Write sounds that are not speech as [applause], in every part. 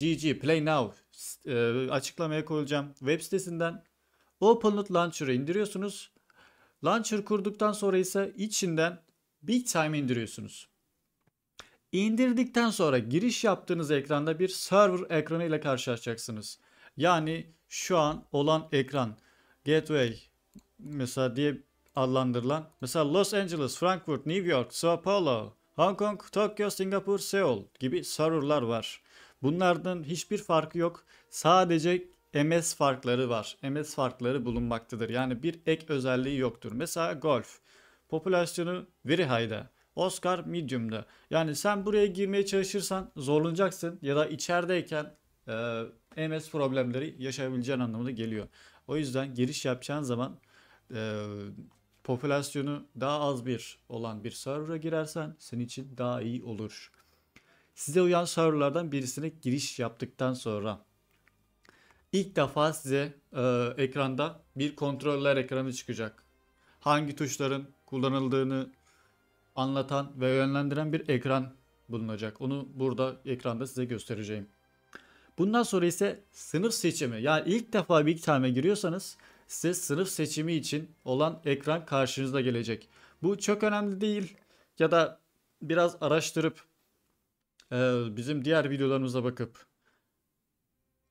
GG Play Now e, açıklamaya koyacağım. Web sitesinden OpenNote Launcher'ı indiriyorsunuz. Launcher kurduktan sonra ise içinden Big Time indiriyorsunuz. İndirdikten sonra giriş yaptığınız ekranda bir server ekranı ile karşılaşacaksınız. Yani şu an olan ekran gateway mesela diye adlandırılan mesela Los Angeles, Frankfurt, New York, Sao Paulo, Hong Kong, Tokyo, Singapur, Seoul gibi serverlar var. Bunlardan hiçbir farkı yok. Sadece MS farkları var. MS farkları bulunmaktadır. Yani bir ek özelliği yoktur. Mesela golf. Popülasyonu very high'da. Oscar medium'da. Yani sen buraya girmeye çalışırsan zorlanacaksın ya da içerideyken e, MS problemleri yaşayabileceğin anlamına geliyor. O yüzden giriş yapacağın zaman e, popülasyonu daha az bir olan bir server'a girersen senin için daha iyi olur. Size uyan serverlardan birisine giriş yaptıktan sonra ilk defa size e, ekranda bir kontroller ekranı çıkacak. Hangi tuşların kullanıldığını anlatan ve yönlendiren bir ekran bulunacak. Onu burada ekranda size göstereceğim. Bundan sonra ise sınıf seçimi. Yani ilk defa bir tane giriyorsanız size sınıf seçimi için olan ekran karşınıza gelecek. Bu çok önemli değil ya da biraz araştırıp ee, bizim diğer videolarımıza bakıp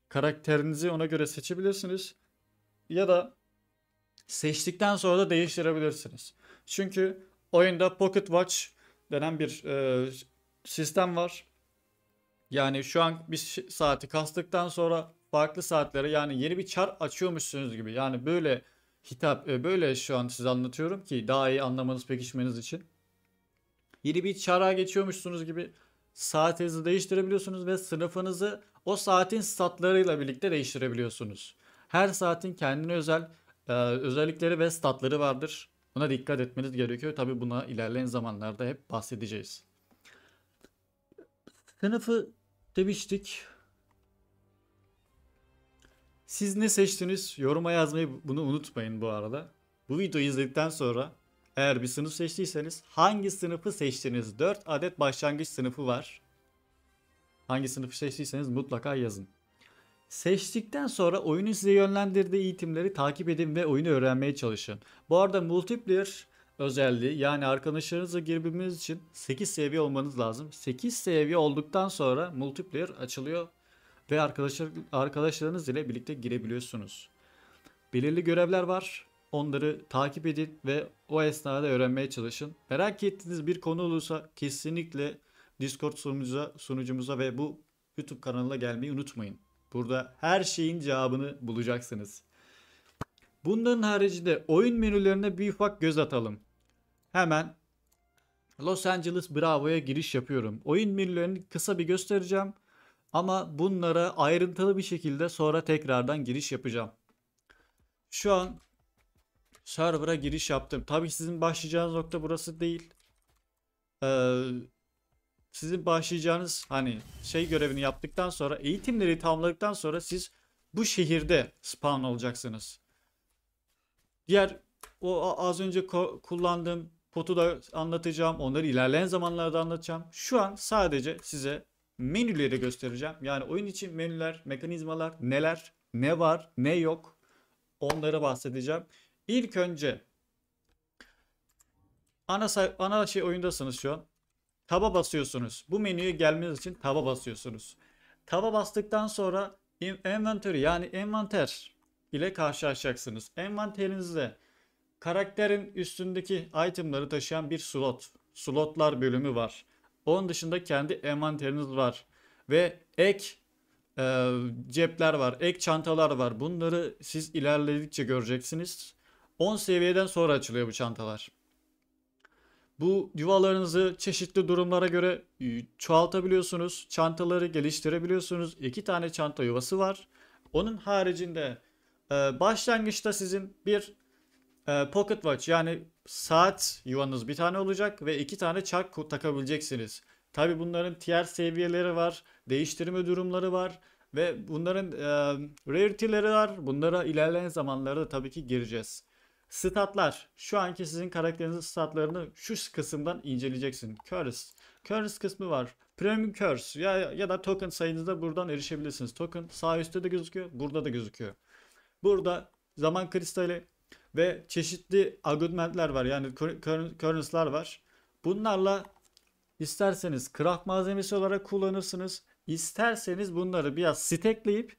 karakterinizi ona göre seçebilirsiniz. Ya da seçtikten sonra da değiştirebilirsiniz. Çünkü oyunda Pocket Watch denen bir e, sistem var. Yani şu an bir saati kastıktan sonra farklı saatlere yani yeni bir çar açıyormuşsunuz gibi. Yani böyle hitap e, böyle şu an size anlatıyorum ki daha iyi anlamanız pekişmeniz için. Yeni bir çara geçiyormuşsunuz gibi saatinizi değiştirebiliyorsunuz ve sınıfınızı o saatin statlarıyla birlikte değiştirebiliyorsunuz. Her saatin kendine özel e, özellikleri ve statları vardır. Buna dikkat etmeniz gerekiyor. Tabi buna ilerleyen zamanlarda hep bahsedeceğiz. Sınıfı demiştik. Siz ne seçtiniz? Yoruma yazmayı bunu unutmayın bu arada. Bu videoyu izledikten sonra eğer bir sınıf seçtiyseniz hangi sınıfı seçtiniz? 4 adet başlangıç sınıfı var. Hangi sınıfı seçtiyseniz mutlaka yazın. Seçtikten sonra oyunun size yönlendirdiği eğitimleri takip edin ve oyunu öğrenmeye çalışın. Bu arada multiplayer özelliği yani arkadaşlarınızla girmemiz için 8 seviye olmanız lazım. 8 seviye olduktan sonra multiplayer açılıyor ve arkadaşlar, arkadaşlarınız ile birlikte girebiliyorsunuz. Belirli görevler var. Onları takip edin ve o esnada öğrenmeye çalışın. Merak ettiğiniz bir konu olursa kesinlikle Discord sunucumuza, sunucumuza ve bu YouTube kanalına gelmeyi unutmayın. Burada her şeyin cevabını bulacaksınız. Bunların haricinde oyun menülerine bir ufak göz atalım. Hemen Los Angeles Bravo'ya giriş yapıyorum. Oyun menülerini kısa bir göstereceğim. Ama bunlara ayrıntılı bir şekilde sonra tekrardan giriş yapacağım. Şu an server'a giriş yaptım. Tabii sizin başlayacağınız nokta burası değil. Ee, sizin başlayacağınız hani şey görevini yaptıktan sonra eğitimleri tamamladıktan sonra siz bu şehirde spawn olacaksınız. Diğer o az önce kullandığım potu da anlatacağım. Onları ilerleyen zamanlarda anlatacağım. Şu an sadece size menüleri göstereceğim. Yani oyun için menüler, mekanizmalar, neler, ne var, ne yok onlara bahsedeceğim. İlk önce ana, ana şey oyundasınız şu an. Taba basıyorsunuz. Bu menüye gelmeniz için taba basıyorsunuz. Taba bastıktan sonra inventory yani envanter ile karşılaşacaksınız. Envanterinizde karakterin üstündeki itemları taşıyan bir slot, slotlar bölümü var. Onun dışında kendi envanteriniz var ve ek e, cepler var, ek çantalar var. Bunları siz ilerledikçe göreceksiniz. 10 seviyeden sonra açılıyor bu çantalar. Bu yuvalarınızı çeşitli durumlara göre e, çoğaltabiliyorsunuz. Çantaları geliştirebiliyorsunuz. İki tane çanta yuvası var. Onun haricinde e, başlangıçta sizin bir e, pocket watch yani saat yuvanız bir tane olacak ve iki tane çak takabileceksiniz. Tabi bunların tier seviyeleri var, değiştirme durumları var ve bunların e, rarity'leri var. Bunlara ilerleyen zamanlarda tabii ki gireceğiz. Statlar. Şu anki sizin karakterinizin statlarını şu kısımdan inceleyeceksin. Curse. Curse kısmı var. Premium Curse ya, ya da token sayınızda buradan erişebilirsiniz. Token sağ üstte de gözüküyor. Burada da gözüküyor. Burada zaman kristali ve çeşitli algoritmalar var. Yani currency'lar var. Bunlarla isterseniz craft malzemesi olarak kullanırsınız. İsterseniz bunları biraz stackleyip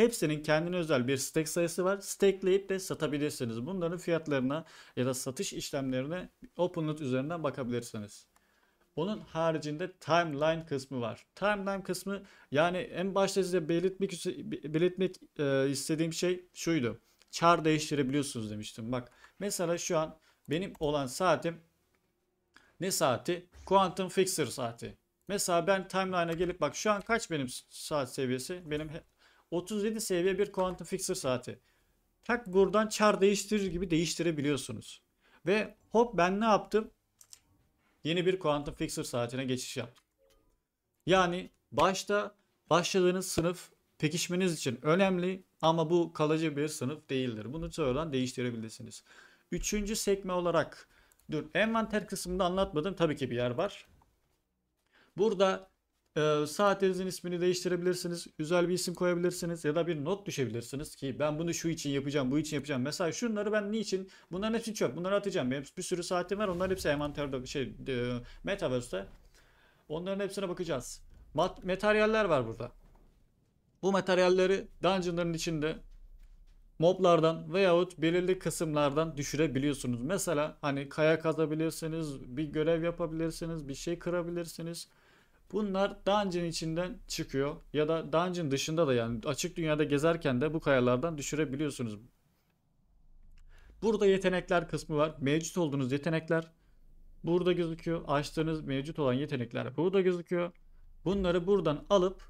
Hepsinin kendine özel bir stake sayısı var. Stakeleyip de satabilirsiniz. Bunların fiyatlarına ya da satış işlemlerine OpenNote üzerinden bakabilirsiniz. Onun haricinde timeline kısmı var. Timeline kısmı yani en başta size belirtmek, belirtmek e, istediğim şey şuydu. Çar değiştirebiliyorsunuz demiştim. Bak mesela şu an benim olan saatim ne saati? Quantum Fixer saati. Mesela ben timeline'a gelip bak şu an kaç benim saat seviyesi? Benim 37 seviye bir Quantum Fixer saati. Tak buradan çar değiştirir gibi değiştirebiliyorsunuz. Ve hop ben ne yaptım? Yeni bir Quantum Fixer saatine geçiş yaptım. Yani başta başladığınız sınıf pekişmeniz için önemli ama bu kalıcı bir sınıf değildir. Bunu sonradan değiştirebilirsiniz. Üçüncü sekme olarak dur envanter kısmında anlatmadım. Tabii ki bir yer var. Burada e, saatinizin ismini değiştirebilirsiniz. Güzel bir isim koyabilirsiniz ya da bir not düşebilirsiniz ki ben bunu şu için yapacağım, bu için yapacağım. Mesela şunları ben niçin? Bunların hepsi çöp. Bunları atacağım. Benim bir sürü saatim var. Onların hepsi envanterde şey e, metaverse'te. Onların hepsine bakacağız. Mat materyaller var burada. Bu materyalleri dungeonların içinde moblardan veyahut belirli kısımlardan düşürebiliyorsunuz. Mesela hani kaya kazabilirsiniz, bir görev yapabilirsiniz, bir şey kırabilirsiniz. Bunlar dungeon içinden çıkıyor ya da dungeon dışında da yani açık dünyada gezerken de bu kayalardan düşürebiliyorsunuz. Burada yetenekler kısmı var. Mevcut olduğunuz yetenekler burada gözüküyor. Açtığınız mevcut olan yetenekler burada gözüküyor. Bunları buradan alıp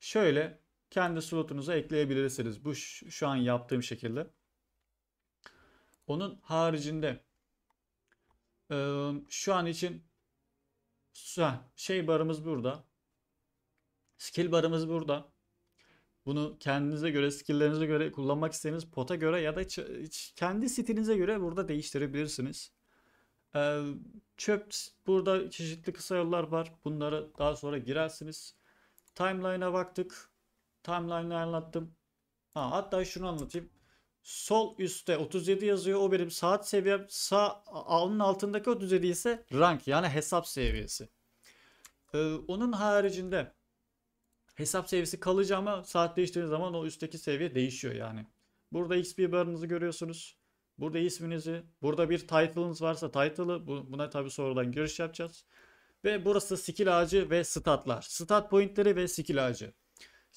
şöyle kendi slotunuza ekleyebilirsiniz. Bu şu an yaptığım şekilde. Onun haricinde şu an için şey barımız burada. Skill barımız burada. Bunu kendinize göre, skilllerinize göre kullanmak istediğiniz pota göre ya da kendi stilinize göre burada değiştirebilirsiniz. Ee, çöp burada çeşitli kısa yollar var. Bunlara daha sonra girersiniz. Timeline'a baktık. Timeline'ı anlattım. Ha, hatta şunu anlatayım sol üstte 37 yazıyor. O benim saat seviyem. Sağ alnın altındaki 37 ise rank yani hesap seviyesi. Ee, onun haricinde hesap seviyesi kalıcı ama saat değiştirdiğiniz zaman o üstteki seviye değişiyor yani. Burada XP barınızı görüyorsunuz. Burada isminizi, burada bir title'ınız varsa title'ı buna tabi sonradan görüş yapacağız. Ve burası skill ağacı ve statlar. Stat pointleri ve skill ağacı.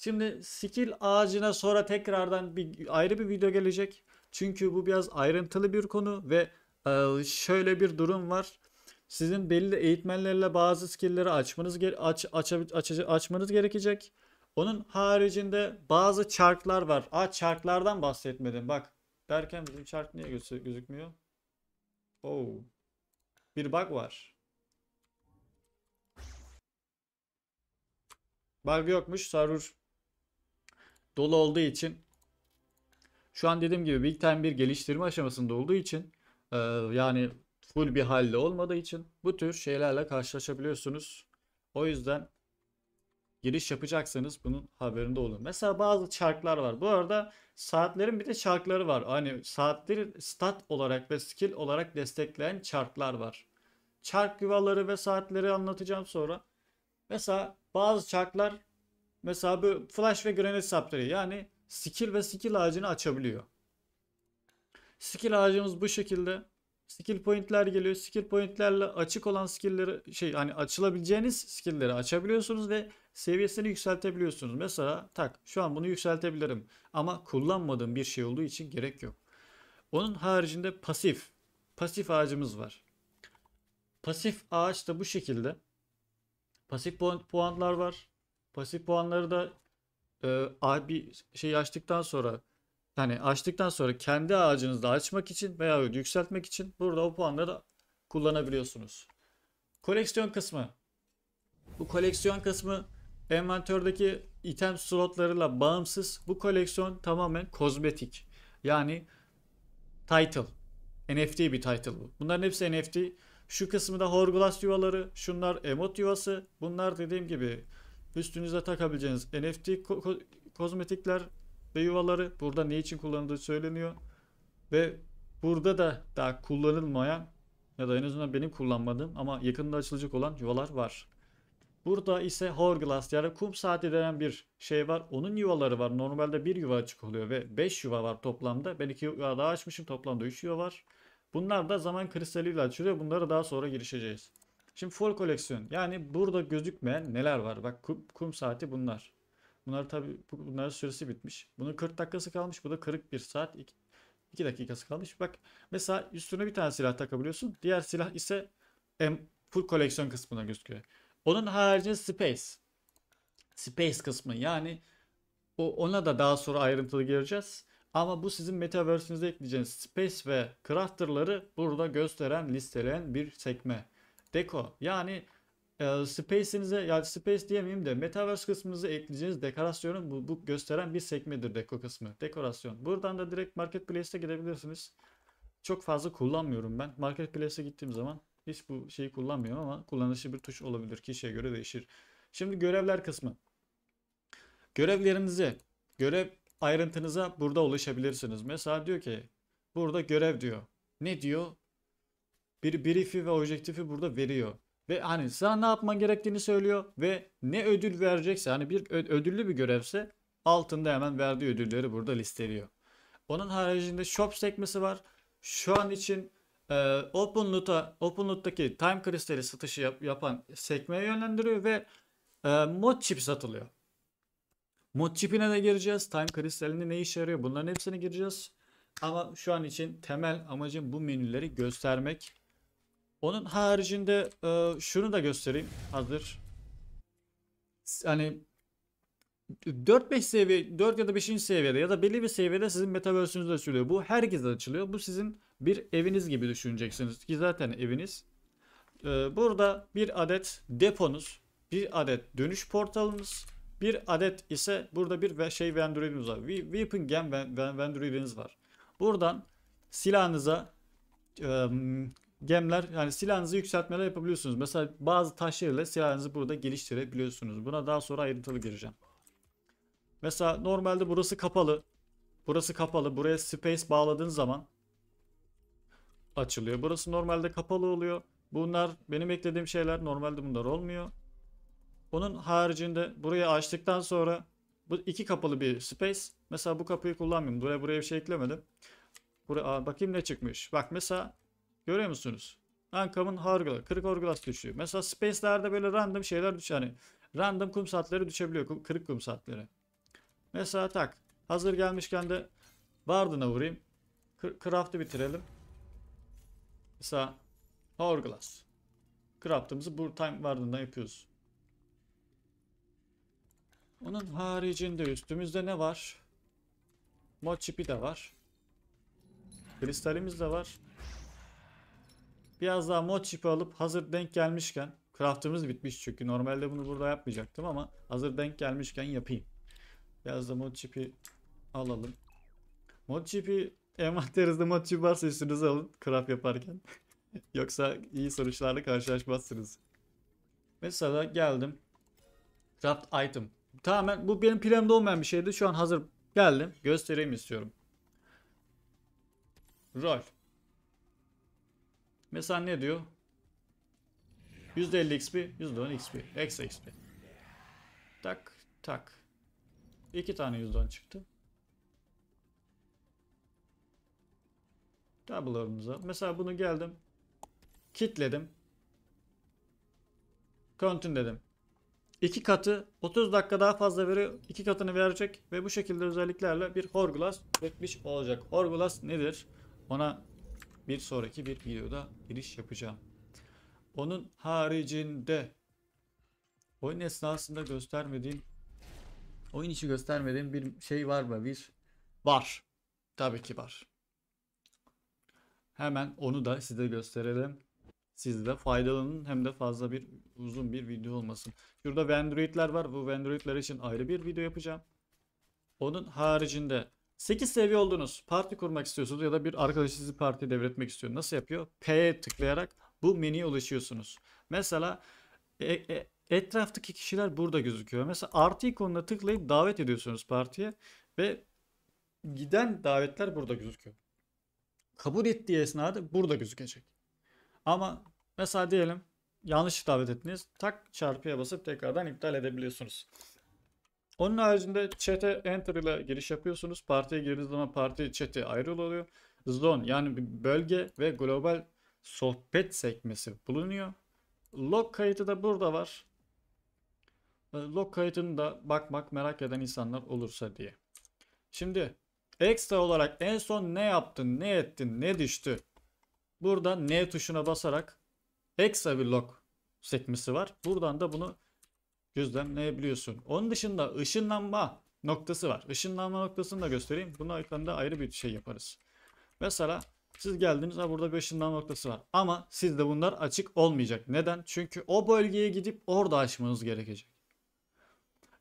Şimdi skill ağacına sonra tekrardan bir ayrı bir video gelecek. Çünkü bu biraz ayrıntılı bir konu ve e, şöyle bir durum var. Sizin belli eğitmenlerle bazı skill'leri açmanız aç, aç, aç, açmanız gerekecek. Onun haricinde bazı çarklar var. a çarklardan bahsetmedim. Bak derken bizim çark niye göz gözükmüyor? Oo. Bir bug var. Bug yokmuş. Sarur dolu olduğu için şu an dediğim gibi Big Time bir geliştirme aşamasında olduğu için e, yani full bir halde olmadığı için bu tür şeylerle karşılaşabiliyorsunuz. O yüzden giriş yapacaksanız bunun haberinde olun. Mesela bazı çarklar var. Bu arada saatlerin bir de çarkları var. Hani saatleri stat olarak ve skill olarak destekleyen çarklar var. Çark yuvaları ve saatleri anlatacağım sonra. Mesela bazı çarklar Mesela bu flash ve granite sapları yani skill ve skill ağacını açabiliyor. Skill ağacımız bu şekilde. Skill pointler geliyor. Skill pointlerle açık olan skillleri şey hani açılabileceğiniz skillleri açabiliyorsunuz ve seviyesini yükseltebiliyorsunuz. Mesela tak şu an bunu yükseltebilirim ama kullanmadığım bir şey olduğu için gerek yok. Onun haricinde pasif. Pasif ağacımız var. Pasif ağaç da bu şekilde. Pasif puanlar var. Pasif puanları da e, abi şey açtıktan sonra yani açtıktan sonra kendi ağacınızda açmak için veya yükseltmek için burada o puanları kullanabiliyorsunuz. Koleksiyon kısmı. Bu koleksiyon kısmı envantördeki item slotlarıyla bağımsız. Bu koleksiyon tamamen kozmetik. Yani title. NFT bir title bu. Bunların hepsi NFT. Şu kısmı da horgulas yuvaları. Şunlar emot yuvası. Bunlar dediğim gibi Üstünüze takabileceğiniz NFT ko ko kozmetikler ve yuvaları burada ne için kullanıldığı söyleniyor. Ve burada da daha kullanılmayan ya da en azından benim kullanmadığım ama yakında açılacak olan yuvalar var. Burada ise Hourglass yani kum saati denen bir şey var. Onun yuvaları var. Normalde bir yuva açık oluyor ve 5 yuva var toplamda. Ben 2 yuva daha açmışım. Toplamda 3 yuva var. Bunlar da zaman kristaliyle açılıyor. Bunlara daha sonra girişeceğiz. Şimdi full koleksiyon. Yani burada gözükmeyen neler var? Bak kum, kum saati bunlar. Bunlar tabi bunların süresi bitmiş. Bunun 40 dakikası kalmış. Bu da 41 saat 2, 2 dakikası kalmış. Bak mesela üstüne bir tane silah takabiliyorsun. Diğer silah ise em, full koleksiyon kısmına gözüküyor. Onun haricinde space. Space kısmı yani o, ona da daha sonra ayrıntılı gireceğiz. Ama bu sizin metaverse'inize ekleyeceğiniz space ve crafter'ları burada gösteren, listeleyen bir sekme. Deko yani e, space'inize ya space diyemeyeyim de metaverse kısmınızı ekleyeceğiniz dekorasyonu bu, bu gösteren bir sekmedir deko kısmı. Dekorasyon. Buradan da direkt marketplace'e gidebilirsiniz. Çok fazla kullanmıyorum ben. Marketplace'e gittiğim zaman hiç bu şeyi kullanmıyorum ama kullanışı bir tuş olabilir. Kişiye göre değişir. Şimdi görevler kısmı. Görevlerinizi, görev ayrıntınıza burada ulaşabilirsiniz. Mesela diyor ki burada görev diyor. Ne diyor? bir briefi ve objektifi burada veriyor. Ve hani sana ne yapman gerektiğini söylüyor ve ne ödül verecekse hani bir ödüllü bir görevse altında hemen verdiği ödülleri burada listeliyor. Onun haricinde shop sekmesi var. Şu an için e, OpenLoot'a OpenLoot'taki time kristali satışı yap, yapan sekmeye yönlendiriyor ve e, mod chip satılıyor. Mod chipine de gireceğiz. Time kristalinde ne işe yarıyor? Bunların hepsine gireceğiz. Ama şu an için temel amacım bu menüleri göstermek. Onun haricinde e, şunu da göstereyim. Hazır. Hani 4-5 seviye, 4 ya da 5. seviyede ya da belli bir seviyede sizin metaverse'ünüz açılıyor. Bu herkese açılıyor. Bu sizin bir eviniz gibi düşüneceksiniz ki zaten eviniz. Ee, burada bir adet deponuz, bir adet dönüş portalınız, bir adet ise burada bir şey vendoriniz var. Weapon gen vendoriniz var. Buradan silahınıza ıı, gemler yani silahınızı yükseltmeler yapabiliyorsunuz. Mesela bazı taşlarıyla silahınızı burada geliştirebiliyorsunuz. Buna daha sonra ayrıntılı gireceğim. Mesela normalde burası kapalı. Burası kapalı. Buraya space bağladığın zaman açılıyor. Burası normalde kapalı oluyor. Bunlar benim eklediğim şeyler. Normalde bunlar olmuyor. Onun haricinde burayı açtıktan sonra bu iki kapalı bir space. Mesela bu kapıyı kullanmıyorum. Buraya buraya bir şey eklemedim. Buraya aa, bakayım ne çıkmış. Bak mesela Görüyor musunuz? Ankam'ın hargıları, kırık orgulas düşüyor. Mesela space'lerde böyle random şeyler düşüyor. Hani random kum saatleri düşebiliyor. kırık kum saatleri. Mesela tak. Hazır gelmişken de bardına vurayım. Craft'ı bitirelim. Mesela Hourglass. Craft'ımızı bu Time Warden'dan yapıyoruz. Onun haricinde üstümüzde ne var? Mod çipi de var. Kristalimiz de var. Biraz daha mod çipi alıp hazır denk gelmişken craftımız bitmiş çünkü normalde bunu burada yapmayacaktım ama hazır denk gelmişken yapayım. Biraz da mod çipi alalım. Mod çipi envanterinizde mod çipi varsa üstünüze alın craft yaparken. [laughs] Yoksa iyi sonuçlarla karşılaşmazsınız. Mesela geldim. Craft item. Tamamen bu benim planımda olmayan bir şeydi. Şu an hazır geldim. Göstereyim istiyorum. Rol. Mesela ne diyor? %50 XP, %10 XP, eksi XP. Tak, tak. İki tane %10 çıktı. Tablolarımıza. Mesela bunu geldim. Kitledim. Continue dedim. İki katı 30 dakika daha fazla veriyor. iki katını verecek ve bu şekilde özelliklerle bir Horglass üretmiş olacak. Horglass nedir? Ona bir sonraki bir videoda giriş yapacağım. Onun haricinde oyun esnasında göstermediğim oyun içi göstermediğim bir şey var mı? Bir var. Tabii ki var. Hemen onu da size gösterelim. Siz de faydalanın hem de fazla bir uzun bir video olmasın. Şurada Vendroid'ler var. Bu Vendroid'ler için ayrı bir video yapacağım. Onun haricinde 8 seviye oldunuz. Parti kurmak istiyorsunuz ya da bir arkadaş sizi parti devretmek istiyor. Nasıl yapıyor? P'ye tıklayarak bu menüye ulaşıyorsunuz. Mesela e, e, etraftaki kişiler burada gözüküyor. Mesela artı ikonuna tıklayıp davet ediyorsunuz partiye ve giden davetler burada gözüküyor. Kabul ettiği esnada burada gözükecek. Ama mesela diyelim yanlış davet ettiniz. Tak çarpıya basıp tekrardan iptal edebiliyorsunuz. Onun haricinde chat'e enter ile giriş yapıyorsunuz. Partiye girdiğiniz zaman parti chat'i ayrı oluyor. Zone yani bölge ve global sohbet sekmesi bulunuyor. Log kayıtı da burada var. Ee, log kayıtını da bakmak merak eden insanlar olursa diye. Şimdi ekstra olarak en son ne yaptın, ne ettin, ne düştü? Burada N tuşuna basarak ekstra bir log sekmesi var. Buradan da bunu gözlemleyebiliyorsun. Onun dışında ışınlanma noktası var. Işınlanma noktasını da göstereyim. Bunu ekranda ayrı bir şey yaparız. Mesela siz geldiniz ha burada bir ışınlanma noktası var. Ama sizde bunlar açık olmayacak. Neden? Çünkü o bölgeye gidip orada açmanız gerekecek.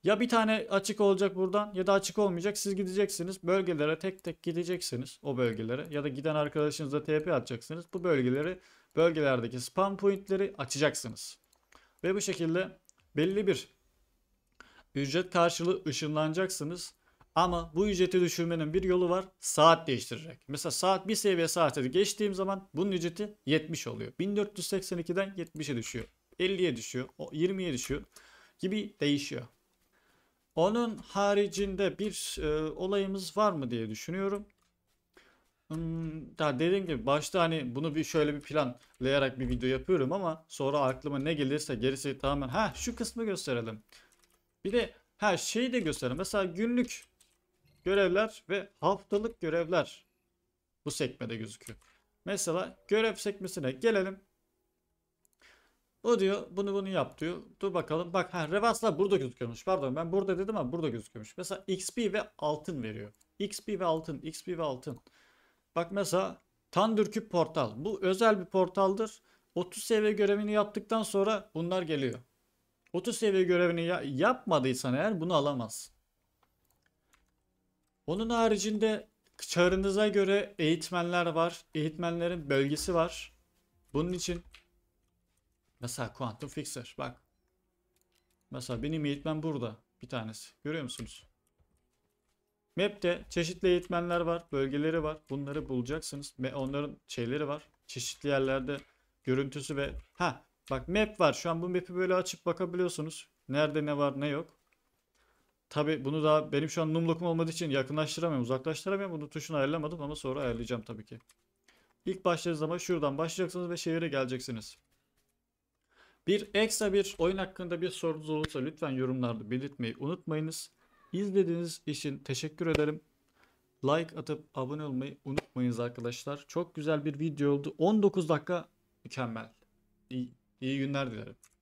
Ya bir tane açık olacak buradan ya da açık olmayacak. Siz gideceksiniz bölgelere tek tek gideceksiniz o bölgelere. Ya da giden arkadaşınızla TP atacaksınız. Bu bölgeleri bölgelerdeki spam pointleri açacaksınız. Ve bu şekilde belli bir ücret karşılığı ışınlanacaksınız. Ama bu ücreti düşürmenin bir yolu var. Saat değiştirerek. Mesela saat bir seviye saate geçtiğim zaman bunun ücreti 70 oluyor. 1482'den 70'e düşüyor. 50'ye düşüyor. 20'ye düşüyor gibi değişiyor. Onun haricinde bir e, olayımız var mı diye düşünüyorum. Hmm, ya dediğim gibi başta hani bunu bir şöyle bir planlayarak bir video yapıyorum ama sonra aklıma ne gelirse gerisi tamamen ha şu kısmı gösterelim. Bir de her şeyi de gösterelim. Mesela günlük görevler ve haftalık görevler bu sekmede gözüküyor. Mesela görev sekmesine gelelim. O diyor bunu bunu yap diyor. Dur bakalım. Bak ha revanslar burada gözüküyormuş. Pardon ben burada dedim ama burada gözüküyormuş. Mesela XP ve altın veriyor. XP ve altın. XP ve altın. Bak mesela Tandürküp portal. Bu özel bir portaldır. 30 seviye görevini yaptıktan sonra bunlar geliyor. 30 seviye görevini ya yapmadıysan eğer bunu alamaz. Onun haricinde çağrınıza göre eğitmenler var. Eğitmenlerin bölgesi var. Bunun için mesela Quantum Fixer bak. Mesela benim eğitmen burada bir tanesi. Görüyor musunuz? Map'te çeşitli eğitmenler var, bölgeleri var. Bunları bulacaksınız. Onların şeyleri var. Çeşitli yerlerde görüntüsü ve ha bak map var. Şu an bu map'i böyle açıp bakabiliyorsunuz. Nerede ne var ne yok. Tabi bunu da benim şu an numlukum olmadığı için yakınlaştıramıyorum, uzaklaştıramıyorum. Bunu tuşunu ayarlamadım ama sonra ayarlayacağım tabii ki. İlk başladığınız zaman şuradan başlayacaksınız ve şehire geleceksiniz. Bir ekstra bir oyun hakkında bir sorunuz olursa lütfen yorumlarda belirtmeyi unutmayınız. İzlediğiniz için teşekkür ederim. Like atıp abone olmayı unutmayınız arkadaşlar. Çok güzel bir video oldu. 19 dakika mükemmel. İyi, iyi günler dilerim.